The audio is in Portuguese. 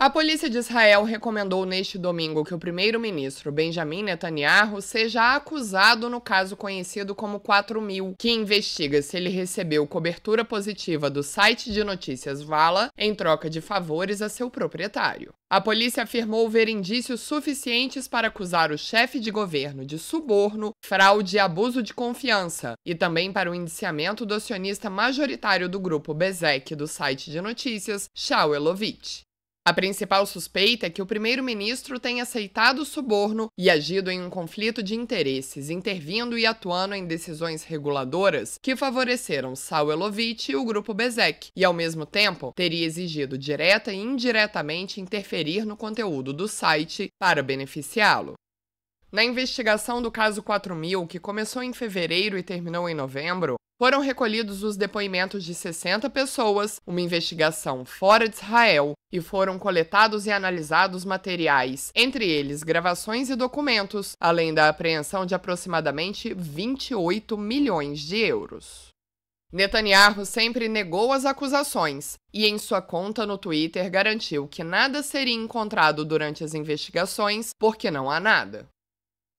A polícia de Israel recomendou neste domingo que o primeiro-ministro Benjamin Netanyahu seja acusado no caso conhecido como 4000, que investiga se ele recebeu cobertura positiva do site de notícias Vala em troca de favores a seu proprietário. A polícia afirmou ver indícios suficientes para acusar o chefe de governo de suborno, fraude e abuso de confiança, e também para o indiciamento do acionista majoritário do grupo Bezek do site de notícias, Shaw Elovitch. A principal suspeita é que o primeiro-ministro tenha aceitado o suborno e agido em um conflito de interesses, intervindo e atuando em decisões reguladoras que favoreceram Elovitch e o grupo Bezek, e ao mesmo tempo teria exigido direta e indiretamente interferir no conteúdo do site para beneficiá-lo. Na investigação do caso 4000, que começou em fevereiro e terminou em novembro, foram recolhidos os depoimentos de 60 pessoas, uma investigação fora de Israel, e foram coletados e analisados materiais, entre eles gravações e documentos, além da apreensão de aproximadamente 28 milhões de euros. Netanyahu sempre negou as acusações e, em sua conta no Twitter, garantiu que nada seria encontrado durante as investigações porque não há nada.